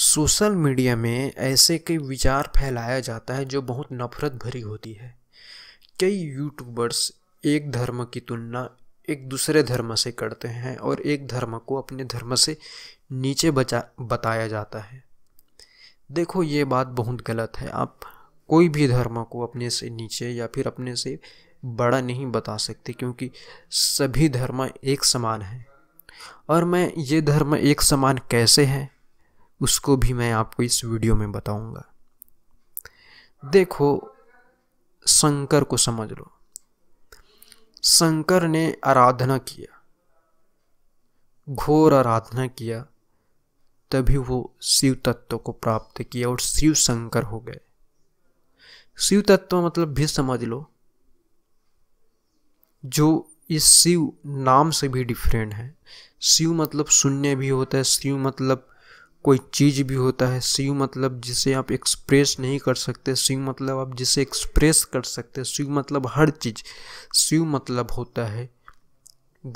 social media में ऐसे कई विचार फैलाया जाता है जो बहुत नफरत भरी होती है कई यूट्यूबर्स एक धर्म की तुलना एक दूसरे धर्म से करते हैं और एक धर्म को अपने धर्म से नीचे बचा बताया जाता है देखो ये बात बहुत गलत है आप कोई भी धर्म को अपने से नीचे या फिर अपने से बड़ा नहीं बता सकते क्योंकि सभी धर्म एक समान हैं और मैं ये धर्म एक समान कैसे हैं उसको भी मैं आपको इस वीडियो में बताऊंगा देखो शंकर को समझ लो शंकर ने आराधना किया घोर आराधना किया तभी वो शिव तत्व को प्राप्त किया और शिव शंकर हो गए शिव तत्व मतलब भी समझ लो जो इस शिव नाम से भी डिफरेंट है शिव मतलब शून्य भी होता है शिव मतलब कोई चीज़ भी होता है शिव मतलब जिसे आप एक्सप्रेस नहीं कर सकते शिव मतलब आप जिसे एक्सप्रेस कर सकते शिव मतलब हर चीज़ शिव मतलब होता है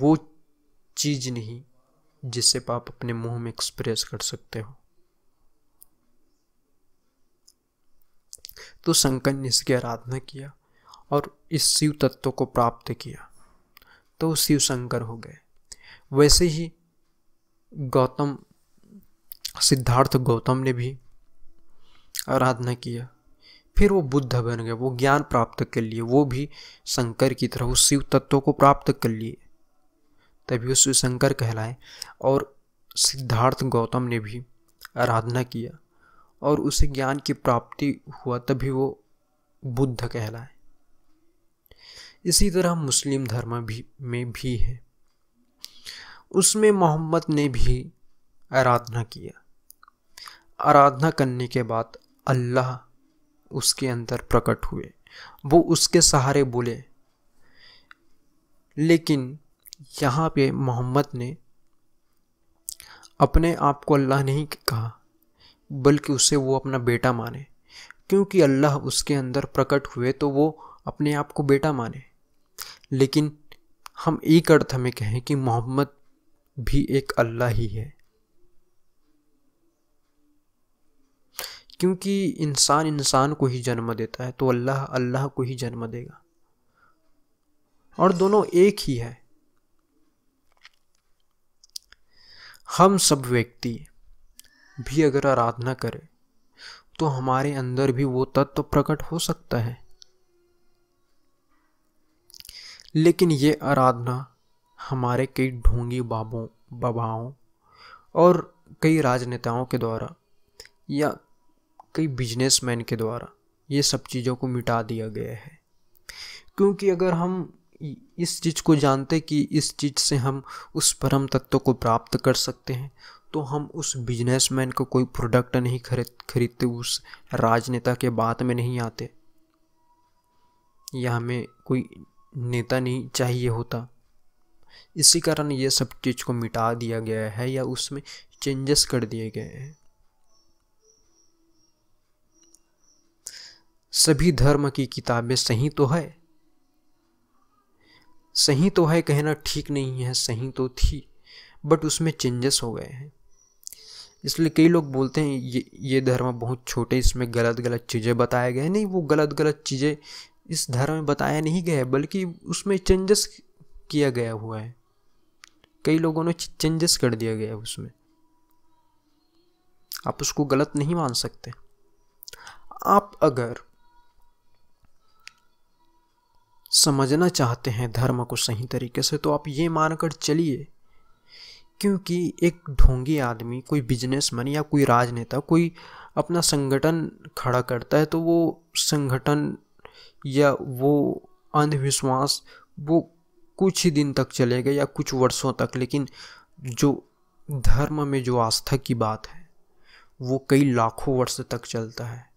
वो चीज़ नहीं जिसे आप अपने मुंह में एक्सप्रेस कर सकते हो तो शंकर ने इसकी आराधना किया और इस शिव तत्व को प्राप्त किया तो शिव शंकर हो गए वैसे ही गौतम सिद्धार्थ गौतम ने भी आराधना किया फिर वो बुद्ध बन गए वो ज्ञान प्राप्त कर लिए वो भी शंकर की तरह उस शिव तत्व को प्राप्त कर लिए तभी वो शिव शंकर कहलाए और सिद्धार्थ गौतम ने भी आराधना किया और उसे ज्ञान की प्राप्ति हुआ तभी वो बुद्ध कहलाए इसी तरह मुस्लिम धर्म भी में भी है उसमें मोहम्मद ने भी आराधना किया आराधना करने के बाद अल्लाह उसके अंदर प्रकट हुए वो उसके सहारे बोले लेकिन यहाँ पे मोहम्मद ने अपने आप को अल्लाह नहीं कहा बल्कि उसे वो अपना बेटा माने क्योंकि अल्लाह उसके अंदर प्रकट हुए तो वो अपने आप को बेटा माने लेकिन हम एक अर्थ में कहें कि मोहम्मद भी एक अल्लाह ही है क्योंकि इंसान इंसान को ही जन्म देता है तो अल्लाह अल्लाह को ही जन्म देगा और दोनों एक ही है हम सब व्यक्ति भी अगर आराधना करें तो हमारे अंदर भी वो तत्व प्रकट हो सकता है लेकिन ये आराधना हमारे कई ढोंगी बाबों बाबाओं और कई राजनेताओं के द्वारा या कई बिजनेसमैन के द्वारा ये सब चीज़ों को मिटा दिया गया है क्योंकि अगर हम इस चीज़ को जानते कि इस चीज़ से हम उस परम तत्व को प्राप्त कर सकते हैं तो हम उस बिजनेसमैन को कोई प्रोडक्ट नहीं खरीद खरीदते उस राजनेता के बात में नहीं आते या हमें कोई नेता नहीं चाहिए होता इसी कारण ये सब चीज़ को मिटा दिया गया है या उसमें चेंजेस कर दिए गए हैं सभी धर्म की किताबें सही तो है सही तो है कहना ठीक नहीं है सही तो थी बट उसमें चेंजेस हो गए हैं इसलिए कई लोग बोलते हैं ये ये धर्म बहुत छोटे इसमें गलत गलत चीज़ें बताए गए नहीं वो गलत गलत चीज़ें इस धर्म में बताया नहीं गया है बल्कि उसमें चेंजेस किया गया हुआ है कई लोगों ने चेंजेस कर दिया गया है उसमें आप उसको गलत नहीं मान सकते आप अगर समझना चाहते हैं धर्म को सही तरीके से तो आप ये मानकर चलिए क्योंकि एक ढोंगी आदमी कोई बिजनेसमैन या कोई राजनेता कोई अपना संगठन खड़ा करता है तो वो संगठन या वो अंधविश्वास वो कुछ ही दिन तक चलेगा या कुछ वर्षों तक लेकिन जो धर्म में जो आस्था की बात है वो कई लाखों वर्ष तक चलता है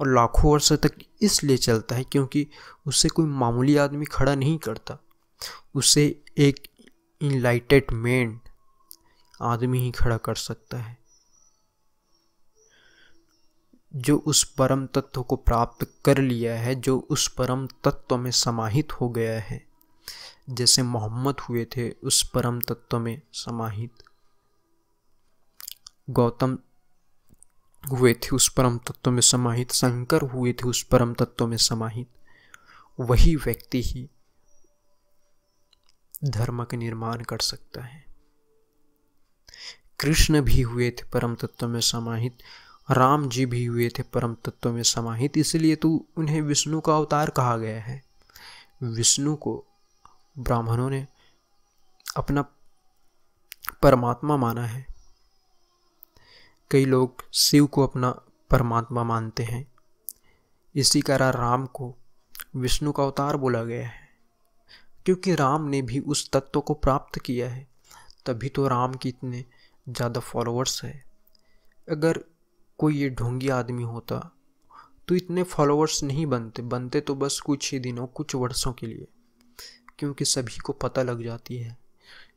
और लाखों वर्ष तक इसलिए चलता है क्योंकि उससे कोई मामूली आदमी खड़ा नहीं करता उसे एक इनलाइटेड मैन आदमी ही खड़ा कर सकता है जो उस परम तत्व को प्राप्त कर लिया है जो उस परम तत्व में समाहित हो गया है जैसे मोहम्मद हुए थे उस परम तत्व में समाहित गौतम हुए थे उस परम तत्व में समाहित शंकर हुए थे उस परम तत्व में समाहित वही व्यक्ति ही धर्म का निर्माण कर सकता है कृष्ण भी हुए थे परम तत्व में समाहित राम जी भी हुए थे परम तत्व में समाहित इसलिए तो उन्हें विष्णु का अवतार कहा गया है विष्णु को ब्राह्मणों ने अपना परमात्मा माना है कई लोग शिव को अपना परमात्मा मानते हैं इसी कारण राम को विष्णु का अवतार बोला गया है क्योंकि राम ने भी उस तत्व को प्राप्त किया है तभी तो राम के इतने ज़्यादा फॉलोअर्स है अगर कोई ये ढोंगी आदमी होता तो इतने फॉलोअर्स नहीं बनते बनते तो बस कुछ ही दिनों कुछ वर्षों के लिए क्योंकि सभी को पता लग जाती है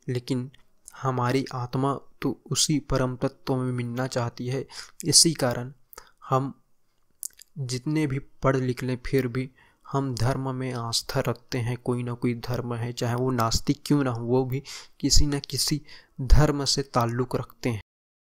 लेकिन हमारी आत्मा तो उसी परम तत्व में मिलना चाहती है इसी कारण हम जितने भी पढ़ लिख लें फिर भी हम धर्म में आस्था रखते हैं कोई ना कोई धर्म है चाहे वो नास्तिक क्यों ना हो वो भी किसी न किसी धर्म से ताल्लुक़ रखते हैं